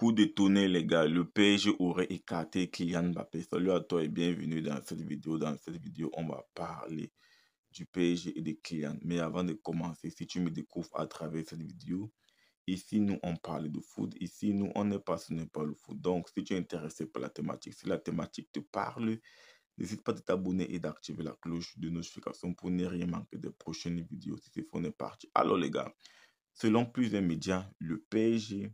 coup de tonnerre, les gars, le PSG aurait écarté Kylian Mbappé. Salut à toi et bienvenue dans cette vidéo. Dans cette vidéo, on va parler du PSG et des clients, Mais avant de commencer, si tu me découvres à travers cette vidéo, ici, nous, on parle de foot. Ici, nous, on est passionné par le foot. Donc, si tu es intéressé par la thématique, si la thématique te parle, n'hésite pas à t'abonner et d'activer la cloche de notification pour ne rien manquer des prochaines vidéos. Si c'est on est parti. Alors, les gars, selon plusieurs médias, le PSG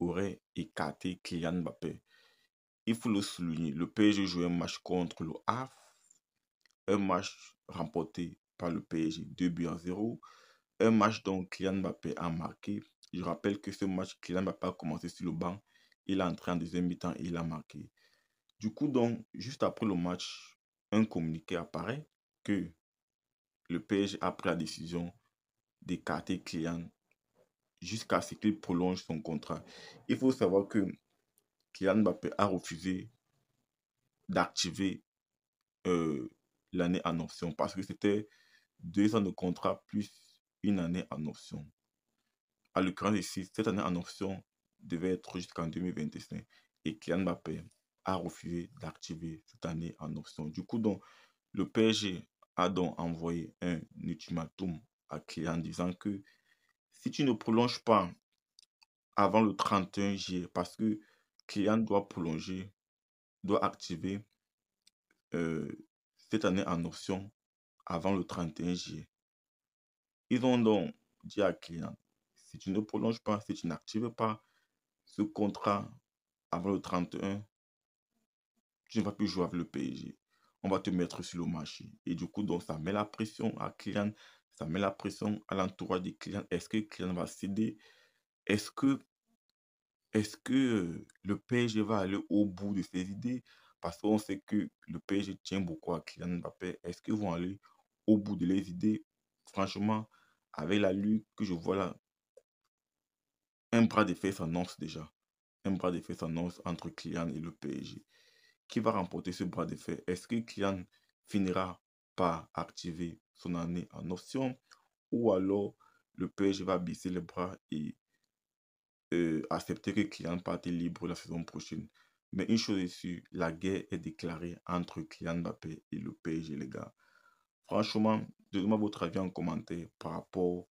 aurait écarté Kylian Mbappé. Il faut le souligner, le PSG jouait un match contre le af un match remporté par le PSG 2 buts à 0, un match dont Kylian Mbappé a marqué. Je rappelle que ce match, Kylian Mbappé a commencé sur le banc, il est entré en deuxième mi-temps et il a marqué. Du coup, donc, juste après le match, un communiqué apparaît que le PSG a pris la décision d'écarter Kylian jusqu'à ce qu'il prolonge son contrat. Il faut savoir que Kylian Mbappé a refusé d'activer euh, l'année en option parce que c'était deux ans de contrat plus une année en option. À l'occurrence ici, cette année en option devait être jusqu'en 2025 et Kylian Mbappé a refusé d'activer cette année en option. Du coup, donc, le PSG a donc envoyé un ultimatum à Kylian disant que si tu ne prolonges pas avant le 31 juillet, parce que client doit prolonger, doit activer euh, cette année en option avant le 31 juillet. Ils ont donc dit à client, si tu ne prolonges pas, si tu n'actives pas ce contrat avant le 31, tu ne vas plus jouer avec le PSG. On va te mettre sur le marché. Et du coup, donc, ça met la pression à client ça met la pression à l'entourage des clients. Est-ce que le client va céder Est-ce que, est-ce que euh, le PSG va aller au bout de ses idées Parce qu'on sait que le PSG tient beaucoup à Kylian Mbappé. Est-ce qu'ils vont aller au bout de les idées Franchement, avec la lutte que je vois là, un bras de fer s'annonce déjà. Un bras de fer s'annonce entre Kylian et le PSG. Qui va remporter ce bras de fer Est-ce que Kylian finira activer son année en option, ou alors le PSG va baisser les bras et euh, accepter que Kylian parte libre la saison prochaine. Mais une chose est sûre, la guerre est déclarée entre Kylian Mbappé et le PSG, les gars. Franchement, donnez-moi votre avis en commentaire par rapport,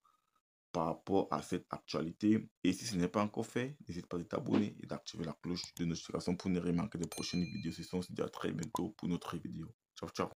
par rapport à cette actualité. Et si ce n'est pas encore fait, n'hésite pas à t'abonner et d'activer la cloche de notification pour ne rien manquer des prochaines vidéos. Ce sont à très bientôt pour notre vidéo. Ciao, ciao.